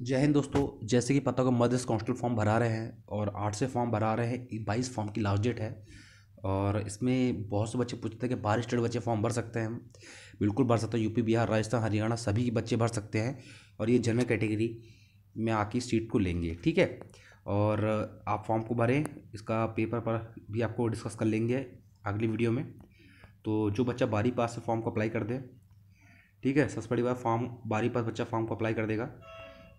जय हिंद दोस्तों जैसे कि पता होगा मदर्स कॉन्स्टेबल फॉर्म भरा रहे हैं और आठ से फॉर्म भरा रहे हैं बाईस फॉर्म की लास्ट डेट है और इसमें बहुत से बच्चे पूछते हैं कि बारह स्टेट बच्चे फॉर्म भर सकते हैं बिल्कुल भर सकते हैं यूपी बिहार राजस्थान हरियाणा सभी बच्चे भर सकते हैं और ये जनरल कैटेगरी में आके सीट को लेंगे ठीक है और आप फॉर्म को भरें इसका पेपर पर भी आपको डिस्कस कर लेंगे अगली वीडियो में तो जो बच्चा बारी पास से फॉर्म को अप्लाई कर दे ठीक है सबसे बड़ी बात फॉर्म बारी पास बच्चा फॉर्म को अप्लाई कर देगा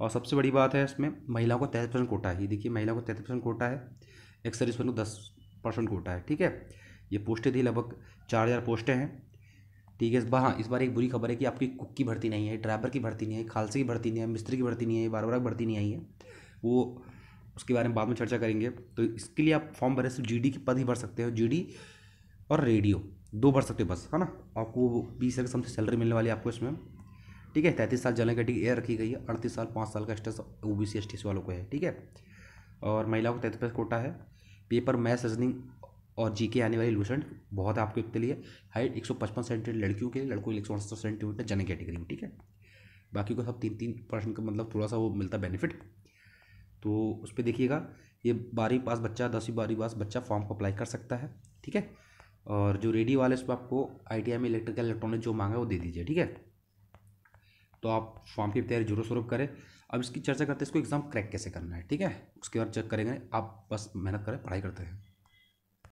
और सबसे बड़ी बात है इसमें महिलाओं को तैंतीस परसेंट कोटा है ये देखिए महिलाओं को तैंतीस परसेंट कोटा है एक्स सर्विसमैन को दस परसेंट कोटा है ठीक है ये पोस्टें थी लगभग चार हज़ार पोस्टें हैं ठीक है इस हाँ इस बार एक बुरी खबर है कि आपकी कुक की भर्ती नहीं है ड्राइवर की भर्ती नहीं है खालसे की भर्ती नहीं है मिस्त्री की भर्ती नहीं है बार बार भर्ती नहीं आई है वो उसके बारे में बाद में चर्चा करेंगे तो इसके लिए आप फॉर्म भरे सिर्फ जी के पद ही भर सकते हो जी और रेडियो दो भर सकते हो बस है ना आपको बीस हज़ार समथिंग सैलरी मिलने वाली है आपको इसमें ठीक है तैंतीस साल जनरल कैटेगरी ए रखी गई है अड़तीस साल पाँच साल का स्टेस O B C S T वालों को है ठीक है और महिलाओं को तैंतीस कोटा है पेपर मैथ रीजनिंग और जीके आने वाली लूसेंट बहुत है आपके के लिए हाइट एक सौ पचपन सेंटीमीटर लड़कियों के लिए लड़कों एक सौ अड़सठ सेंटीमीटर जनरल कैटेगरी में ठीक है बाकी को सब तीन तीन परसेंट का मतलब थोड़ा सा वो मिलता बेनिफिट तो उस पर देखिएगा ये बारहवीं पास बच्चा दसवीं बारहवीं पास बच्चा फॉर्म को अप्लाई कर सकता है ठीक है और जो रेडी वाले उस आपको आई में इलेक्ट्रिकल इलेक्ट्रॉनिक जो मांगा है वो दे दीजिए ठीक है तो आप फॉर्म की तैयारी जरूर शुरू करें अब इसकी चर्चा करते हैं इसको एग्ज़ाम क्रैक कैसे करना है ठीक है उसके बाद चेक करेंगे आप बस मेहनत करें पढ़ाई करते हैं